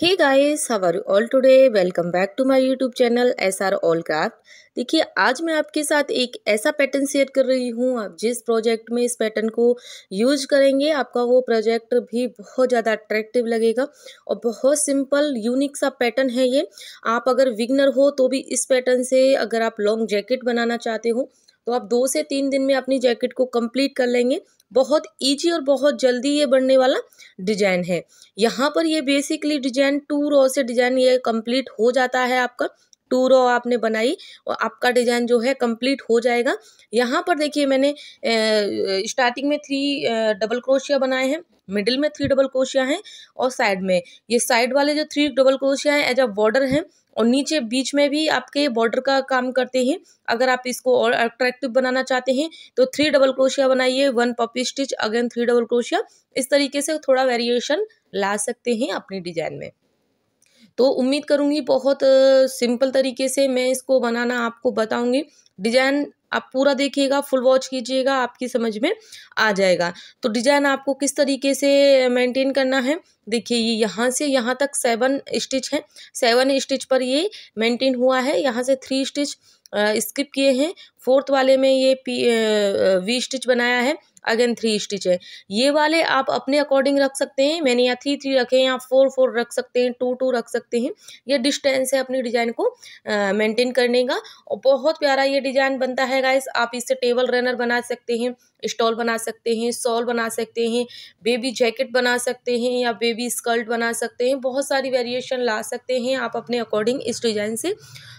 hey guys how are all today welcome back to my YouTube channel S R all craft देखिए आज मैं आपके साथ एक ऐसा पैटर्न शेयर कर रही हूँ आप जिस प्रोजेक्ट में इस पैटर्न को यूज करेंगे आपका वो प्रोजेक्ट भी बहुत ज़्यादा अट्रैक्टिव लगेगा और बहुत सिंपल यूनिक सा पैटर्न है ये आप अगर विगनर हो तो भी इस पैटर्न से अगर आप लॉन्ग जैकेट बनाना चाहते हो तो आप दो से तीन दिन में अपनी जैकेट को कंप्लीट कर लेंगे बहुत ईजी और बहुत जल्दी ये बनने वाला डिजाइन है यहाँ पर ये बेसिकली डिजाइन टू रो से डिजाइन ये कंप्लीट हो जाता है आपका टू रो आपने बनाई और आपका डिज़ाइन जो है कंप्लीट हो जाएगा यहाँ पर देखिए मैंने स्टार्टिंग में थ्री डबल क्रोशिया बनाए हैं मिडिल में थ्री डबल क्रोशिया हैं और साइड में ये साइड वाले जो थ्री डबल क्रोशिया हैं एज अ बॉर्डर हैं और नीचे बीच में भी आपके बॉर्डर का काम करते हैं अगर आप इसको और अट्रैक्टिव बनाना चाहते हैं तो थ्री डबल क्रोशिया बनाइए वन पपी stitch again three double crochet इस तरीके से थोड़ा वेरिएशन ला सकते हैं अपनी डिजाइन में तो उम्मीद करूंगी बहुत सिंपल तरीके से मैं इसको बनाना आपको बताऊंगी डिजाइन आप पूरा देखिएगा फुल वॉच कीजिएगा आपकी समझ में आ जाएगा तो डिज़ाइन आपको किस तरीके से मेंटेन करना है देखिए ये यहाँ से यहाँ तक सेवन स्टिच है सेवन स्टिच पर ये मेंटेन हुआ है यहाँ से थ्री स्टिच स्किप किए हैं फोर्थ वाले में ये पी वी स्टिच बनाया है अगेन थ्री स्टिच है ये वाले आप अपने अकॉर्डिंग रख सकते हैं मैंने यहाँ थ्री थ्री रखे हैं यहाँ फोर फोर रख सकते हैं टू टू रख सकते हैं ये डिस्टेंस है अपनी डिज़ाइन को मेंटेन करने का और बहुत प्यारा ये डिज़ाइन बनता है गाइस आप इससे टेबल रनर बना सकते हैं स्टॉल बना सकते हैं सॉल बना सकते हैं बेबी जैकेट बना सकते हैं या बेबी स्कर्ट बना सकते हैं बहुत सारी वेरिएशन ला सकते हैं आप अपने अकॉर्डिंग इस डिज़ाइन से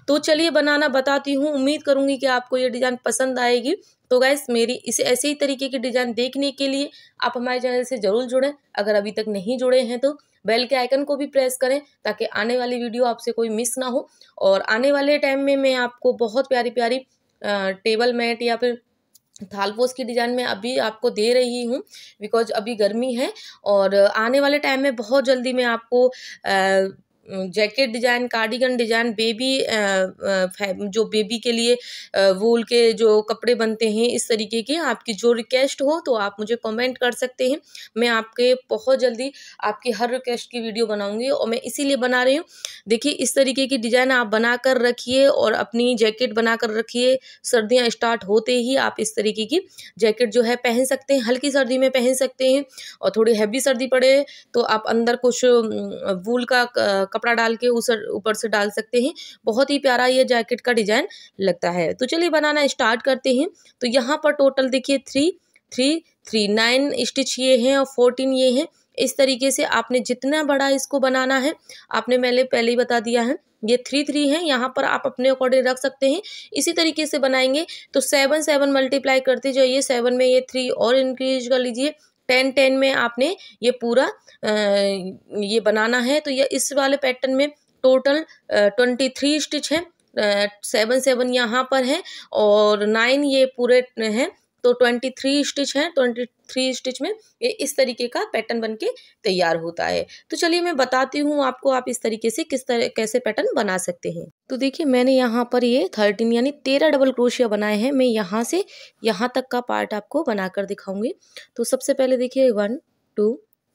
तो चलिए बनाना बताती हूँ उम्मीद करूँगी कि आपको ये डिज़ाइन पसंद आएगी तो गैस मेरी इसे ऐसे ही तरीके की डिज़ाइन देखने के लिए आप हमारे चैनल से ज़रूर जुड़ें अगर अभी तक नहीं जुड़े हैं तो बेल के आइकन को भी प्रेस करें ताकि आने वाली वीडियो आपसे कोई मिस ना हो और आने वाले टाइम में मैं आपको बहुत प्यारी प्यारी टेबल मैट या फिर थालपोस की डिज़ाइन में अभी आपको दे रही हूँ बिकॉज अभी गर्मी है और आने वाले टाइम में बहुत जल्दी मैं आपको आ, jacket design cardigan design baby जो बेबी के लिए वूल के जो कपड़े बनते हैं इस तरीके के आपकी जो रिक्वेस्ट हो तो आप मुझे कमेंट कर सकते हैं मैं आपके बहुत जल्दी आपकी हर रिक्वेस्ट की वीडियो बनाऊंगी और मैं इसीलिए बना रही हूँ देखिए इस तरीके की डिजाइन आप बना कर रखिए और अपनी जैकेट बना कर रखिए सर्दियाँ स्टार्ट होते ही आप इस तरीके की जैकेट जो है पहन सकते हैं हल्की सर्दी में पहन सकते हैं और थोड़ी हैवी सर्दी पड़े तो आप अंदर कुछ वूल का कपड़ा डाल के उस ऊपर से डाल सकते हैं बहुत ही प्यारा ये जैकेट का डिज़ाइन लगता है तो चलिए बनाना स्टार्ट करते हैं तो यहाँ पर टोटल देखिए three three three nine stitch ये हैं और फोर्टीन ये हैं इस तरीके से आपने जितना बड़ा इसको बनाना है आपने मैंने पहले ही बता दिया है ये थ्री थ्री है यहाँ पर आप अपने अकॉर्डिंग रख सकते हैं इसी तरीके से बनाएंगे तो सेवन सेवन मल्टीप्लाई करते जाइए सेवन में ये थ्री और इंक्रीज कर लीजिए टेन टेन में आपने ये पूरा ये बनाना है तो ये इस वाले पैटर्न में टोटल ट्वेंटी थ्री स्टिच है सेवन सेवन यहाँ पर है और नाइन ये पूरे हैं तो ट्वेंटी थ्री स्टिच है ट्वेंटी थ्री स्टिच में ये इस तरीके का पैटर्न बन के तैयार होता है तो चलिए मैं बताती हूँ आपको आप इस तरीके से किस तरह कैसे पैटर्न बना सकते हैं तो देखिए मैंने यहाँ पर ये थर्टीन यानी तेरह डबल क्रोशिया बनाए हैं मैं यहाँ से यहाँ तक का पार्ट आपको बनाकर दिखाऊंगी तो सबसे पहले देखिए वन टू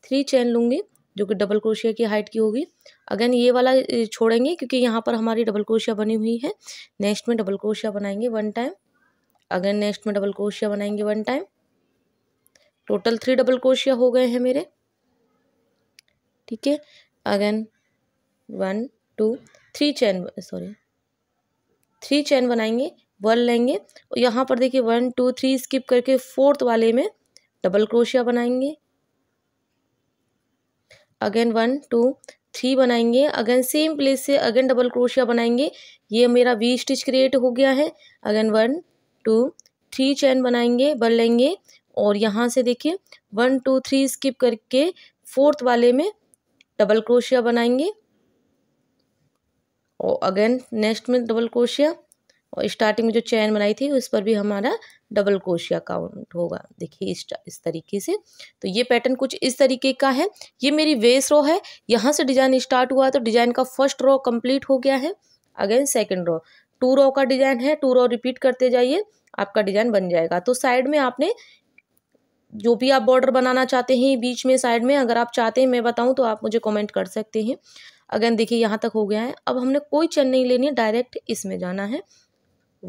थ्री चैन लूँगी जो कि डबल क्रोशिया की हाइट की होगी अगेन ये वाला छोड़ेंगे क्योंकि यहाँ पर हमारी डबल क्रोशिया बनी हुई है नेक्स्ट में डबल क्रोशिया बनाएंगे वन टाइम अगेन नेक्स्ट में डबल क्रोशिया बनाएंगे one time total three double crochet हो गए हैं मेरे ठीक है again one two three chain sorry three chain बनाएंगे वन लेंगे और यहाँ पर देखिए वन टू थ्री स्किप करके फोर्थ वाले में डबल क्रोशिया बनाएंगे अगेन वन टू थ्री बनाएंगे अगेन सेम प्लेस से अगेन डबल क्रोशिया बनाएंगे ये मेरा वी स्टिच क्रिएट हो गया है again one two three chain बनाएंगे बन लेंगे और यहाँ से देखिए वन टू थ्री स्किप करके फोर्थ वाले में डबल क्रोशिया बनाएंगे और अगेन नेक्स्ट में डबल क्रोशिया और स्टार्टिंग में जो चैन बनाई थी उस पर भी हमारा डबल क्रोशिया काउंट होगा देखिए इस इस तरीके से तो ये पैटर्न कुछ इस तरीके का है ये मेरी वेस रो है यहाँ से डिज़ाइन स्टार्ट हुआ तो डिज़ाइन का फर्स्ट रो कंप्लीट हो गया है again second row two row का डिजाइन है टू रो रिपीट करते जाइए आपका डिजाइन बन जाएगा तो साइड में आपने जो भी आप बॉर्डर बनाना चाहते हैं बीच में साइड में अगर आप चाहते हैं मैं बताऊं तो आप मुझे कमेंट कर सकते हैं अगेन देखिए यहाँ तक हो गया है अब हमने कोई चेन नहीं लेनी है डायरेक्ट इसमें जाना है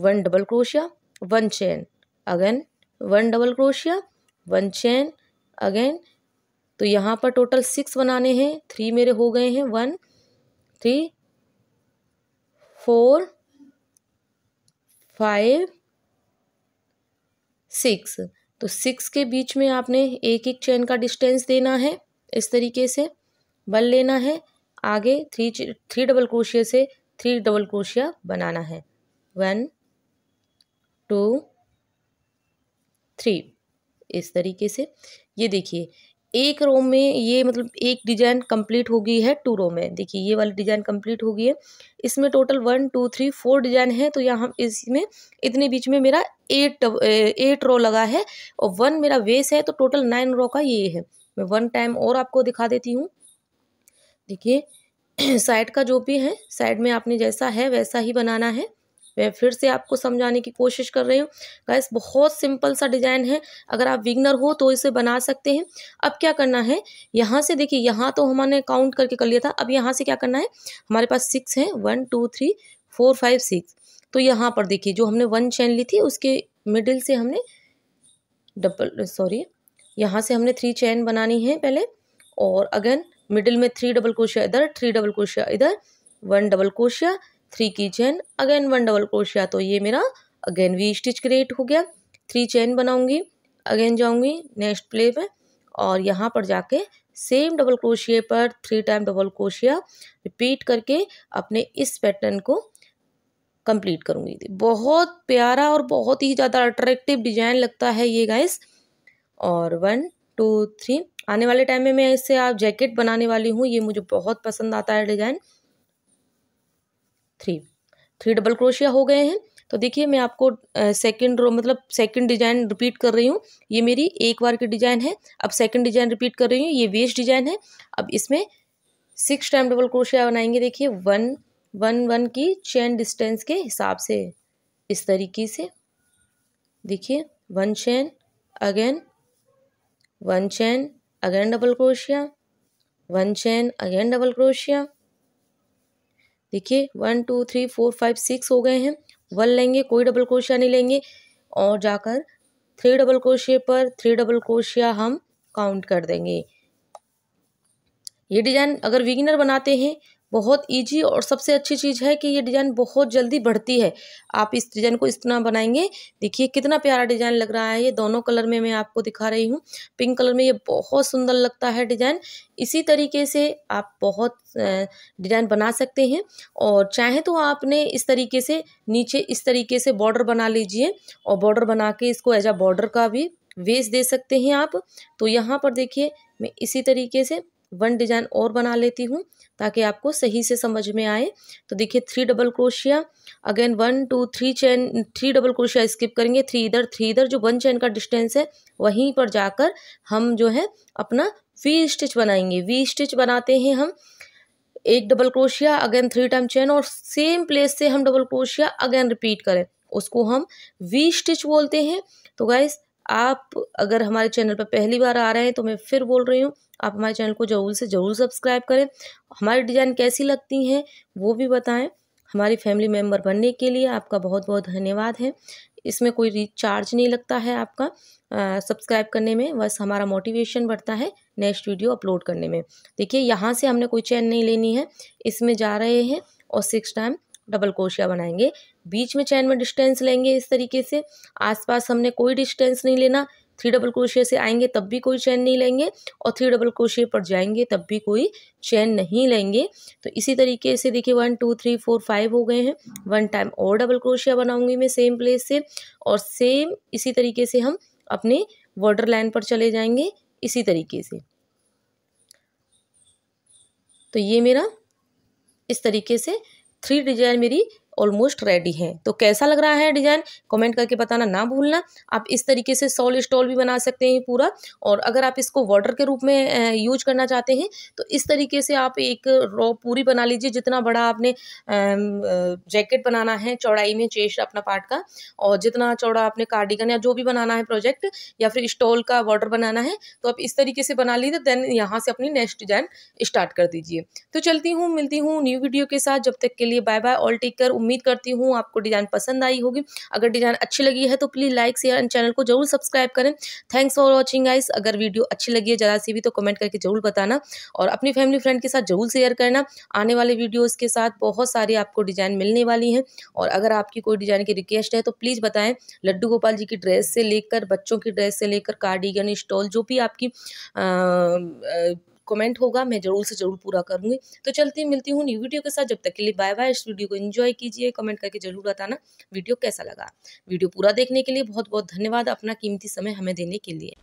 one double crochet one chain again one double crochet one chain again तो यहाँ पर टोटल सिक्स बनाने हैं थ्री मेरे हो गए हैं one three four five six तो सिक्स के बीच में आपने एक एक चेन का डिस्टेंस देना है इस तरीके से बल लेना है आगे थ्री थ्री डबल क्रोशिया से थ्री डबल क्रोशिया बनाना है वन टू थ्री इस तरीके से ये देखिए एक रो में ये मतलब एक डिजाइन कंप्लीट हो गई है टू रो में देखिए ये वाली डिजाइन कंप्लीट हो गई है इसमें total one two three four design है तो यहाँ इसमें इतने बीच में मेरा एट एट रो लगा है और वन मेरा वेस है तो टोटल नाइन रो का ये है मैं वन टाइम और आपको दिखा देती हूँ देखिए साइड का जो भी है साइड में आपने जैसा है वैसा ही बनाना है मैं फिर से आपको समझाने की कोशिश कर रही हूँ गैस बहुत सिंपल सा डिज़ाइन है अगर आप विगनर हो तो इसे बना सकते हैं अब क्या करना है यहाँ से देखिए यहाँ तो हमने काउंट करके कर लिया था अब यहाँ से क्या करना है हमारे पास सिक्स है one two three four five six तो यहाँ पर देखिए जो हमने वन चैन ली थी उसके मिडिल से हमने डबल सॉरी यहाँ से हमने थ्री चैन बनानी है पहले और अगेन मिडिल में थ्री डबल क्रोशिया इधर थ्री डबल क्रोशिया इधर वन डबल क्रोशिया थ्री की chain again one double crochet तो ये मेरा अगेन वी स्टिच क्रिएट हो गया थ्री चैन बनाऊंगी अगेन जाऊंगी नेक्स्ट प्ले में और यहाँ पर जाके सेम डबल क्रोशिया पर three time double crochet repeat करके अपने इस पैटर्न को कंप्लीट करूँगी बहुत प्यारा और बहुत ही ज़्यादा अट्रैक्टिव डिजाइन लगता है ये गाइस और वन टू थ्री आने वाले टाइम में मैं इससे आप जैकेट बनाने वाली हूँ ये मुझे बहुत पसंद आता है design three three double crochet हो गए हैं तो देखिए मैं आपको सेकंड रो मतलब सेकंड डिजाइन रिपीट कर रही हूँ ये मेरी एक बार की डिजाइन है अब सेकंड डिजाइन रिपीट कर रही हूँ ये वेस्ट डिजाइन है अब इसमें सिक्स टाइम डबल क्रोशिया बनाएंगे देखिए वन वन वन की चैन डिस्टेंस के हिसाब से इस तरीके से देखिए one chain again one chain again double crochet one chain again double crochet देखिए one two three four five six हो गए हैं वन लेंगे कोई डबल क्रोशिया नहीं लेंगे और जाकर थ्री डबल क्रोशिया पर थ्री डबल क्रोशिया हम काउंट कर देंगे ये डिजाइन अगर विगिनर बनाते हैं बहुत ईजी और सबसे अच्छी चीज़ है कि ये डिज़ाइन बहुत जल्दी बढ़ती है आप इस डिज़ाइन को इस तरह बनाएंगे देखिए कितना प्यारा डिज़ाइन लग रहा है ये दोनों कलर में मैं आपको दिखा रही हूँ पिंक कलर में ये बहुत सुंदर लगता है डिज़ाइन इसी तरीके से आप बहुत डिज़ाइन बना सकते हैं और चाहे तो आपने इस तरीके से नीचे इस तरीके से बॉर्डर बना लीजिए और बॉर्डर बना के इसको एज अ बॉर्डर का भी वेस दे सकते हैं आप तो यहाँ पर देखिए मैं इसी तरीके से वन डिज़ाइन और बना लेती हूँ ताकि आपको सही से समझ में आए तो देखिए three double crochet again one two three chain three double crochet skip करेंगे थ्री इधर थ्री इधर जो वन चैन का डिस्टेंस है वहीं पर जाकर हम जो है अपना वी स्टिच बनाएंगे वी स्टिच बनाते हैं हम एक double crochet again three time chain और सेम प्लेस से हम डबल क्रोशिया अगेन रिपीट करें उसको हम वी स्टिच बोलते हैं तो गाइस आप अगर हमारे चैनल पर पहली बार आ रहे हैं तो मैं फिर बोल रही हूँ आप हमारे चैनल को ज़रूर से ज़रूर सब्सक्राइब करें हमारी डिज़ाइन कैसी लगती हैं वो भी बताएं हमारी फैमिली मेम्बर बनने के लिए आपका बहुत बहुत धन्यवाद है इसमें कोई चार्ज नहीं लगता है आपका सब्सक्राइब करने में बस हमारा मोटिवेशन बढ़ता है नेक्स्ट वीडियो अपलोड करने में देखिए यहाँ से हमने कोई चैन नहीं लेनी है इसमें जा रहे हैं और सिक्स टाइम डबल कोशिया बनाएंगे बीच में चैन में डिस्टेंस लेंगे इस तरीके से आसपास हमने कोई डिस्टेंस नहीं लेना थ्री डबल क्रोशिया से आएंगे तब भी कोई चैन नहीं लेंगे और थ्री डबल क्रोशिया पर जाएंगे तब भी कोई चैन नहीं लेंगे तो इसी तरीके से देखिए one two three four five हो गए हैं वन टाइम और डबल क्रोशिया बनाऊंगी मैं सेम प्लेस से और सेम इसी तरीके से हम अपने बॉर्डर लाइन पर चले जाएंगे इसी तरीके से तो ये मेरा इस तरीके से थ्री डिजाइन मेरी ऑलमोस्ट रेडी है तो कैसा लग रहा है डिज़ाइन कमेंट करके बताना ना भूलना आप इस तरीके से सॉल स्टॉल भी बना सकते हैं पूरा और अगर आप इसको वाटर के रूप में यूज करना चाहते हैं तो इस तरीके से आप एक रॉ पूरी बना लीजिए जितना बड़ा आपने जैकेट बनाना है चौड़ाई में चेस्ट अपना पार्ट का और जितना चौड़ा आपने कार्डिगन या जो भी बनाना है प्रोजेक्ट या फिर स्टॉल का वाटर बनाना है तो आप इस तरीके से बना लीजिए देन यहाँ से अपनी नेक्स्ट डिजाइन स्टार्ट कर दीजिए तो चलती हूँ मिलती हूँ न्यू वीडियो के साथ जब तक के लिए बाय बाय ऑल टेक कर उम्मीद करती हूँ आपको डिज़ाइन पसंद आई होगी अगर डिज़ाइन अच्छी लगी है तो please like share and channel को जरूर सब्सक्राइब करें थैंक्स फॉर वॉचिंग आइस अगर वीडियो अच्छी लगी है ज़रा सी भी तो कमेंट करके जरूर बताना और अपनी फैमिली फ्रेंड के साथ जरूर शेयर करना आने वाले वीडियोज़ के साथ बहुत सारी आपको डिज़ाइन मिलने वाली हैं और अगर आपकी कोई डिज़ाइन की रिक्वेस्ट है तो प्लीज़ बताएं लड्डू गोपाल जी की ड्रेस से लेकर बच्चों की ड्रेस से लेकर कार्डिगन स्टॉल जो भी आपकी कमेंट होगा मैं जरूर से जरूर पूरा करूंगी तो चलती मिलती हूँ न्यू वीडियो के साथ जब तक के लिए बाय बाय इस वीडियो को इन्जॉय कीजिए कमेंट करके जरूर बताना वीडियो कैसा लगा वीडियो पूरा देखने के लिए बहुत बहुत धन्यवाद अपना कीमती समय हमें देने के लिए